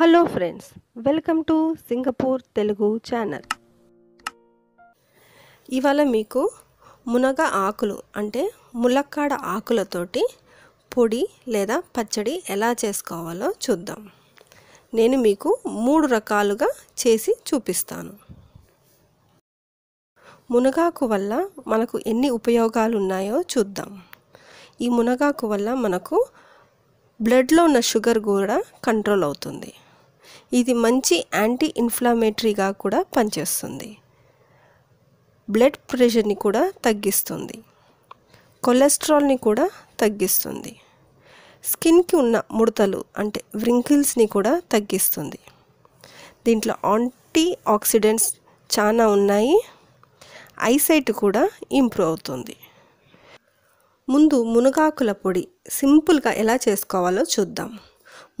hello friends welcome to Singapore Telugu channel ఇవాళ మీకు మునగ ఆకులు అంటే ములక్కాడ ఆకులతోటి పొడి లేదా పచ్చడి ఎలా చేసుకోవాలో చూద్దాం నేను మీకు మూడు రకాలుగా చేసి చూపిస్తాను మునగాకు వల్ల మనకు ఎన్ని ఉపయోగాలు ఉన్నాయో చూద్దాం ఈ మునగాకు వల్ల మనకు బ్లడ్లో ఉన్న షుగర్ కూడా కంట్రోల్ అవుతుంది ఇది మంచి యాంటీ ఇన్ఫ్లామేటరీగా కూడా పనిచేస్తుంది బ్లడ్ ప్రెషర్ని కూడా తగ్గిస్తుంది కొలెస్ట్రాల్ని కూడా తగ్గిస్తుంది స్కిన్కి ఉన్న ముడతలు అంటే వ్రింకిల్స్ని కూడా తగ్గిస్తుంది దీంట్లో యాంటీ ఆక్సిడెంట్స్ చాలా ఉన్నాయి ఐసైట్ కూడా ఇంప్రూవ్ అవుతుంది ముందు మునగాకుల పొడి సింపుల్గా ఎలా చేసుకోవాలో చూద్దాం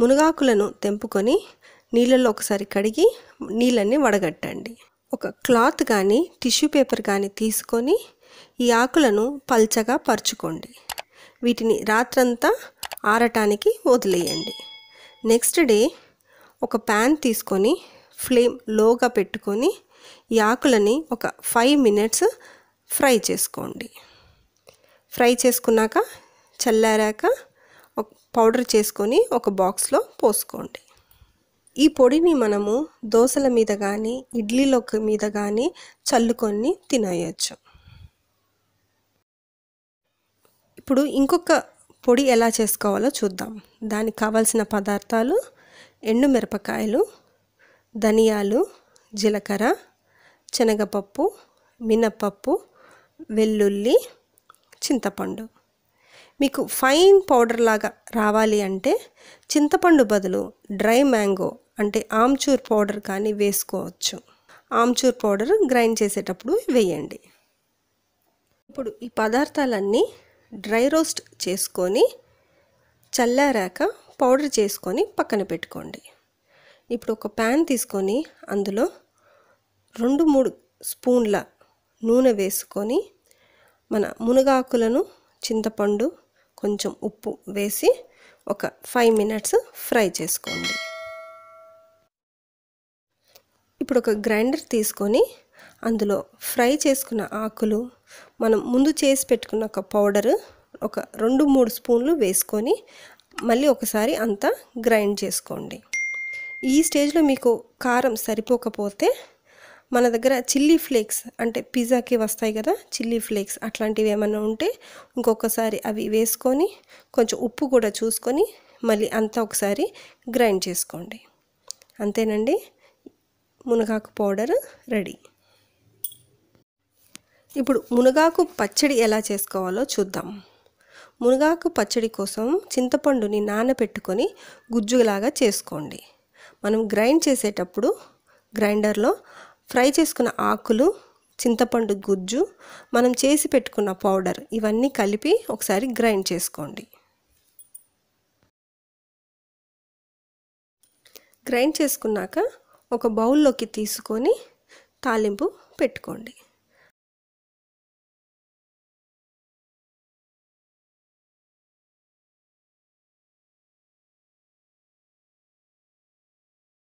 మునగాకులను తెంపుకొని నీళ్ళల్లో ఒకసారి కడిగి నీళ్ళని వడగట్టండి ఒక క్లాత్ కానీ టిష్యూ పేపర్ కానీ తీసుకొని ఈ ఆకులను పల్చగా పరుచుకోండి వీటిని రాత్రంతా ఆరటానికి వదిలేయండి నెక్స్ట్ డే ఒక ప్యాన్ తీసుకొని ఫ్లేమ్ లోగా పెట్టుకొని ఈ ఆకులని ఒక ఫైవ్ మినిట్స్ ఫ్రై చేసుకోండి ఫ్రై చేసుకున్నాక చల్లారాక పౌడర్ చేసుకొని ఒక బాక్స్లో పోసుకోండి ఈ పొడిని మనము దోశల మీద కానీ ఇడ్లీలో మీద కానీ చల్లుకొని తినేయచ్చు ఇప్పుడు ఇంకొక పొడి ఎలా చేసుకోవాలో చూద్దాం దానికి కావాల్సిన పదార్థాలు ఎండు మిరపకాయలు ధనియాలు జీలకర్ర శనగపప్పు మినప్పప్పు వెల్లుల్లి చింతపండు మీకు ఫైన్ పౌడర్ లాగా రావాలి అంటే చింతపండు బదులు డ్రై మ్యాంగో అంటే ఆమ్చూర్ పౌడర్ కానీ వేసుకోవచ్చు ఆమ్చూర్ పౌడర్ గ్రైండ్ చేసేటప్పుడు వేయండి ఇప్పుడు ఈ పదార్థాలన్నీ డ్రై రోస్ట్ చేసుకొని చల్లారాక పౌడర్ చేసుకొని పక్కన పెట్టుకోండి ఇప్పుడు ఒక ప్యాన్ తీసుకొని అందులో రెండు మూడు స్పూన్ల నూనె వేసుకొని మన మునగాకులను చింతపండు కొంచెం ఉప్పు వేసి ఒక ఫైవ్ మినిట్స్ ఫ్రై చేసుకోండి ఇప్పుడు ఒక గ్రైండర్ తీసుకొని అందులో ఫ్రై చేసుకున్న ఆకులు మనం ముందు చేసి పెట్టుకున్న ఒక పౌడర్ ఒక రెండు మూడు స్పూన్లు వేసుకొని మళ్ళీ ఒకసారి అంతా గ్రైండ్ చేసుకోండి ఈ స్టేజ్లో మీకు కారం సరిపోకపోతే మన దగ్గర చిల్లీ ఫ్లేక్స్ అంటే పిజ్జాకి వస్తాయి కదా చిల్లీ ఫ్లేక్స్ అట్లాంటివి ఏమైనా ఉంటే ఇంకొకసారి అవి వేసుకొని కొంచెం ఉప్పు కూడా చూసుకొని మళ్ళీ అంతా ఒకసారి గ్రైండ్ చేసుకోండి అంతేనండి మునగాకు పౌడర్ రెడీ ఇప్పుడు మునగాకు పచ్చడి ఎలా చేసుకోవాలో చూద్దాం మునగాకు పచ్చడి కోసం చింతపండుని నానబెట్టుకొని గుజ్జులాగా చేసుకోండి మనం గ్రైండ్ చేసేటప్పుడు గ్రైండర్లో ఫ్రై చేసుకున్న ఆకులు చింతపండు గుజ్జు మనం చేసి పెట్టుకున్న పౌడర్ ఇవన్నీ కలిపి ఒకసారి గ్రైండ్ చేసుకోండి గ్రైండ్ చేసుకున్నాక ఒక బౌల్లోకి తీసుకొని తాలింపు పెట్టుకోండి